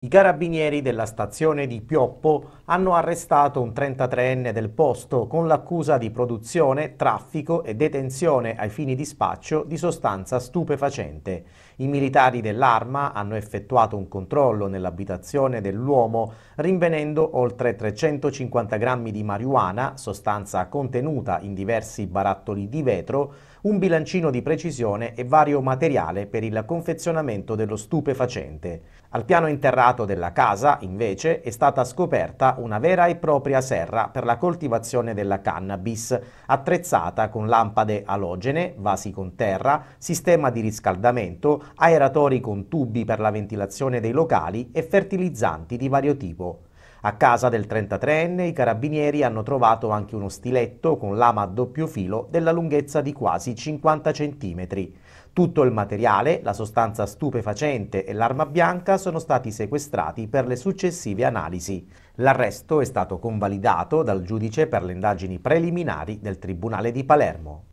I carabinieri della stazione di Pioppo hanno arrestato un 33enne del posto con l'accusa di produzione, traffico e detenzione ai fini di spaccio di sostanza stupefacente. I militari dell'arma hanno effettuato un controllo nell'abitazione dell'uomo rinvenendo oltre 350 grammi di marijuana, sostanza contenuta in diversi barattoli di vetro, un bilancino di precisione e vario materiale per il confezionamento dello stupefacente. Al piano interrato mercato della casa, invece, è stata scoperta una vera e propria serra per la coltivazione della cannabis, attrezzata con lampade alogene, vasi con terra, sistema di riscaldamento, aeratori con tubi per la ventilazione dei locali e fertilizzanti di vario tipo. A casa del 33enne i carabinieri hanno trovato anche uno stiletto con lama a doppio filo della lunghezza di quasi 50 cm. Tutto il materiale, la sostanza stupefacente e l'arma bianca sono stati sequestrati per le successive analisi. L'arresto è stato convalidato dal giudice per le indagini preliminari del Tribunale di Palermo.